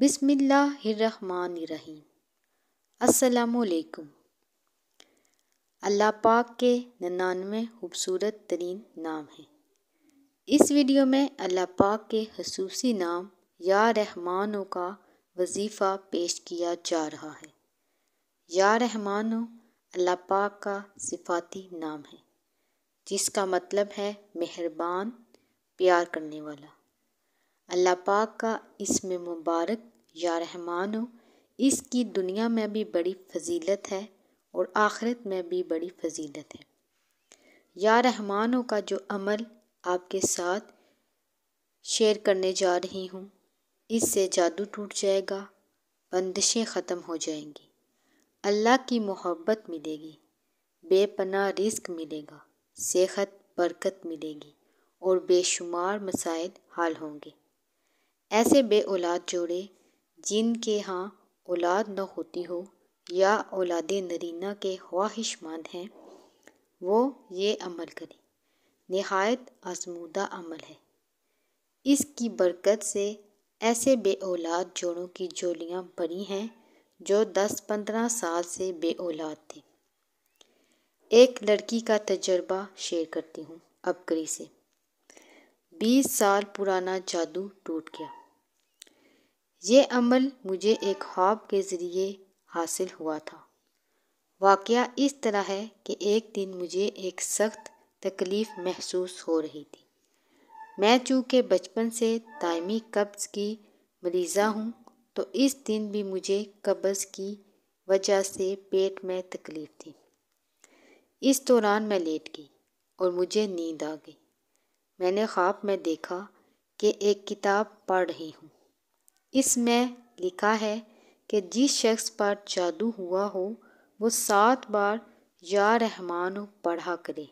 बिसमीम् असलकुम अल्लाह पाक के नन्ानवे खूबसूरत तरीन नाम हैं इस वीडियो में अल्लाह पाक के खसूसी नाम या रहमानों का वजीफ़ा पेश किया जा रहा है या रहमानो अल्लाह पाक का सिफाती नाम है जिसका मतलब है मेहरबान प्यार करने वाला अल्लाह पाक का इसमें मुबारक या रहमान हो इसकी दुनिया में भी बड़ी फजीलत है और आखिरत में भी बड़ी फजीलत है या रहमानों का जो अमल आपके साथ शेयर करने जा रही हूँ इससे जादू टूट जाएगा बंदिशें ख़त्म हो जाएंगी अल्लाह की मोहब्बत मिलेगी बेपना रिस्क मिलेगा सेहत बरकत मिलेगी और बेशुमार मसाइल हाल होंगे ऐसे बे औलाद जोड़े जिनके यहाँ औलाद न होती हो या औलाद नरीना के ख्वाहिशमंद हैं वो ये अमल करें नहायत आजमूदा अमल है इसकी बरकत से ऐसे बे औलाद जोड़ों की जोलियाँ बनी हैं जो दस पंद्रह साल से बे औलाद थे एक लड़की का तजर्बा शेयर करती हूँ अबकरी से बीस साल पुराना जादू टूट गया ये अमल मुझे एक ख्वाब के ज़रिए हासिल हुआ था वाक़ इस तरह है कि एक दिन मुझे एक सख्त तकलीफ़ महसूस हो रही थी मैं चूँकि बचपन से दायमी कब्ज़ की मरीज़ा हूँ तो इस दिन भी मुझे कब्ज़ की वजह से पेट में तकलीफ़ थी इस दौरान मैं लेट गई और मुझे नींद आ गई मैंने ख्वाब में देखा कि एक किताब पढ़ रही हूँ इसमें लिखा है कि जिस शख्स पर जादू हुआ हो वो सात बार या रहमान पढ़ा करे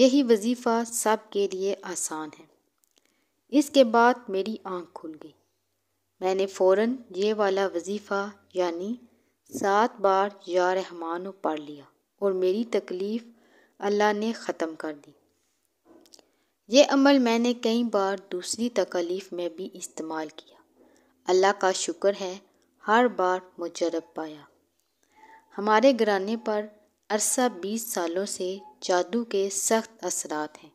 यही वजीफ़ा सब के लिए आसान है इसके बाद मेरी आंख खुल गई मैंने फ़ौरन ये वाला वजीफ़ा यानी सात बार या रहमान पढ़ लिया और मेरी तकलीफ़ अल्लाह ने ख़त्म कर दी ये अमल मैंने कई बार दूसरी तकलीफ़ में भी इस्तेमाल किया अल्लाह का शुक्र है हर बार मुजरब पाया हमारे घराने पर अरसा बीस सालों से जादू के सख्त असरात हैं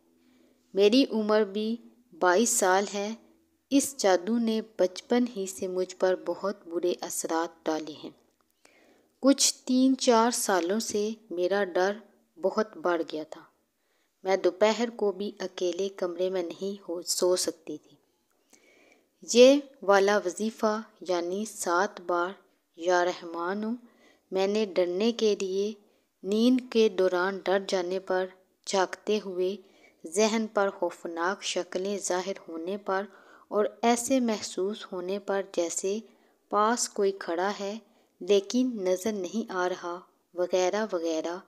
मेरी उम्र भी बाईस साल है इस जादू ने बचपन ही से मुझ पर बहुत बुरे असरात डाले हैं कुछ तीन चार सालों से मेरा डर बहुत बढ़ गया था मैं दोपहर को भी अकेले कमरे में नहीं हो सो सकती थी ये वाला वजीफ़ा यानी सात बार या रहमान मैंने डरने के लिए नींद के दौरान डर जाने पर जागते हुए जहन पर खौफनाक शक्लें ज़ाहिर होने पर और ऐसे महसूस होने पर जैसे पास कोई खड़ा है लेकिन नज़र नहीं आ रहा वगैरह वगैरह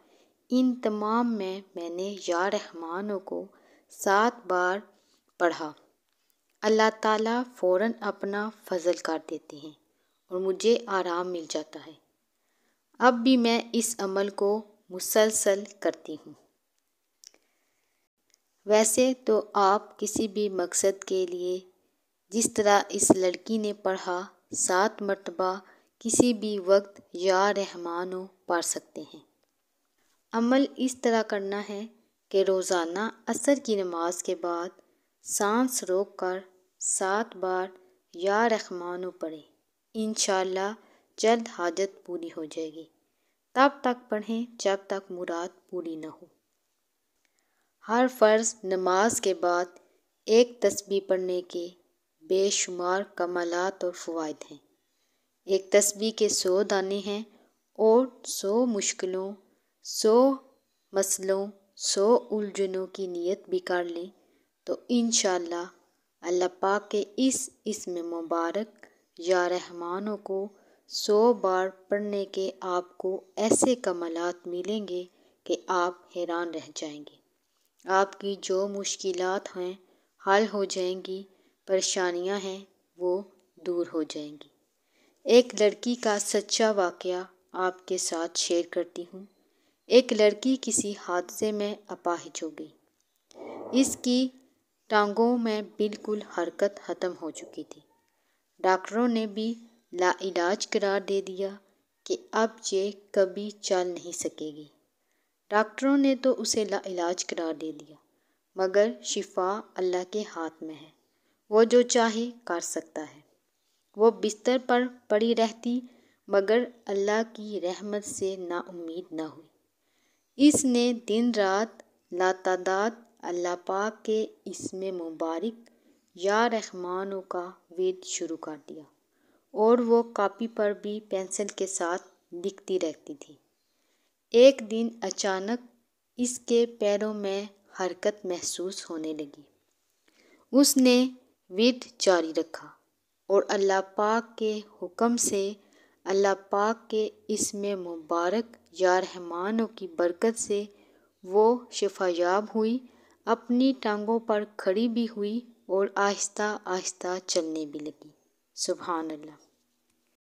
इन तमाम में मैंने या रहमानों को सात बार पढ़ा अल्लाह ताला फ़ौरन अपना फ़ज़ल कर देते हैं और मुझे आराम मिल जाता है अब भी मैं इस अमल को मुसलसल करती हूँ वैसे तो आप किसी भी मकसद के लिए जिस तरह इस लड़की ने पढ़ा सात मरतबा किसी भी वक्त या रहमान हो पढ़ सकते हैं अमल इस तरह करना है कि रोज़ाना असर की नमाज के बाद सांस रोक कर सात बार या रहमानो पढ़ें इन जल्द हाजत पूरी हो जाएगी तब तक पढ़ें जब तक मुराद पूरी न हो हर फ़र्ज़ नमाज के बाद एक तस्बी पढ़ने के बेशुमार कमालत और फ़वाद हैं एक तस्बी के सौ दाने हैं और सौ मुश्किलों सौ मसलों सौ उलझनों की नीयत भी कर लें तो इन अल्लाह पाक के इस इसम मुबारक या रहमानों को सौ बार पढ़ने के आपको ऐसे कमलात मिलेंगे कि आप हैरान रह जाएंगे आपकी जो मुश्किलात हैं हल हो जाएंगी परेशानियां हैं वो दूर हो जाएंगी एक लड़की का सच्चा वाक़ आपके साथ शेयर करती हूँ एक लड़की किसी हादसे में अपाहिज हो गई इसकी टांगों में बिल्कुल हरकत ख़त्म हो चुकी थी डॉक्टरों ने भी लाइलाज करार दे दिया कि अब ये कभी चल नहीं सकेगी डॉक्टरों ने तो उसे लाइलाज करार दे दिया मगर शिफा अल्लाह के हाथ में है वो जो चाहे कर सकता है वो बिस्तर पर पड़ी रहती मगर अल्लाह की रहमत से उम्मीद ना हुई इसने दिन रात लातादात अल्लाह पाक के इसमें मुबारक या रहमानो का वेद शुरू कर दिया और वो कापी पर भी पेंसिल के साथ लिखती रहती थी एक दिन अचानक इसके पैरों में हरकत महसूस होने लगी उसने वेद जारी रखा और अल्लाह पाक के हुक्म से अल्लाह पाक के इसमें मुबारक या रहमानों की बरकत से वो शफायाब हुई अपनी टांगों पर खड़ी भी हुई और आहिस्ता आहिस्ता चलने भी लगी सुबहानल्ला